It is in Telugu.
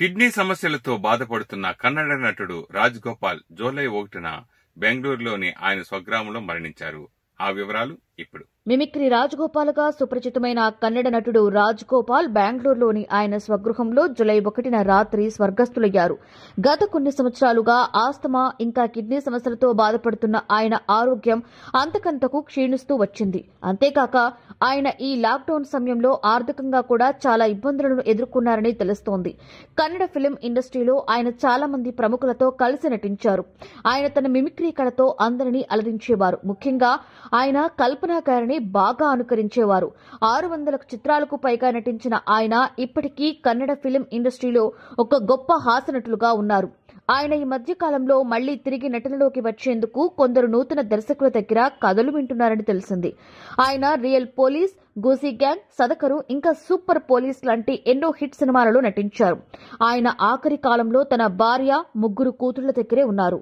కిడ్నీ సమస్యలతో బాధపడుతున్న కన్నడ నటుడు రాజ్ గోపాల్ జూలై ఒకటిన బెంగళూరులోని ఆయన స్వగ్రామంలో మరణించారు ఆ వివరాలు ఇప్పుడు మిమిక్రీ రాజగోపాల్గా సుపరిచితమైన కన్నడ నటుడు రాజ్ గోపాల్ బెంగళూరులోని ఆయన స్వగృహంలో జులై ఒకటిన రాత్రి స్వర్గస్థులయ్యారు గత కొన్ని సంవత్సరాలుగా ఆస్తమా ఇంకా కిడ్నీ సమస్యలతో బాధపడుతున్న ఆయన ఆరోగ్యం అంతకంతకు క్షీణిస్తూ వచ్చింది అంతేకాక ఆయన ఈ లాక్డౌన్ సమయంలో ఆర్థికంగా కూడా చాలా ఇబ్బందులను ఎదుర్కొన్నారని తెలుస్తోంది కన్నడ ఫిలిం ఇండస్ట్రీలో ఆయన చాలా మంది ప్రముఖులతో కలిసి నటించారు ఆయన తన మిమిక్రీ కళతో అందరినీ అలరించేవారు ముఖ్యంగా ఆయన కల్పనాకారిణి గారిని బాగా అనుకరించేవారు ఆరు వందల చిత్రాలకు పైగా నటించిన ఆయన ఇప్పటికీ కన్నడ ఫిలిం ఇండస్ట్రీలో ఒక గొప్ప హాసనటులుగా ఉన్నారు ఆయన ఈ మధ్య కాలంలో మళ్లీ తిరిగి నటనలోకి వచ్చేందుకు కొందరు నూతన దర్శకుల దగ్గర కథలు వింటున్నారని తెలిసింది ఆయన రియల్ పోలీస్ గూసీ గ్యాంగ్ సదకరు ఇంకా సూపర్ పోలీస్ లాంటి ఎన్నో హిట్ సినిమాలలో నటించారు ఆయన ఆఖరి కాలంలో తన భార్య ముగ్గురు కూతుళ్ల దగ్గరే ఉన్నారు